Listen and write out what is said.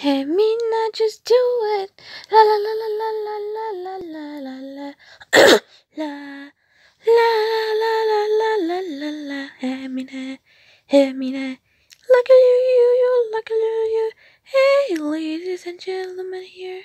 Hey, me Mina, just do it. La la la la la la la la la la la la la la la la la la la. Hey, Mina, hey, Mina. Look at you, you, you, look at you, you. Hey, ladies and gentlemen here.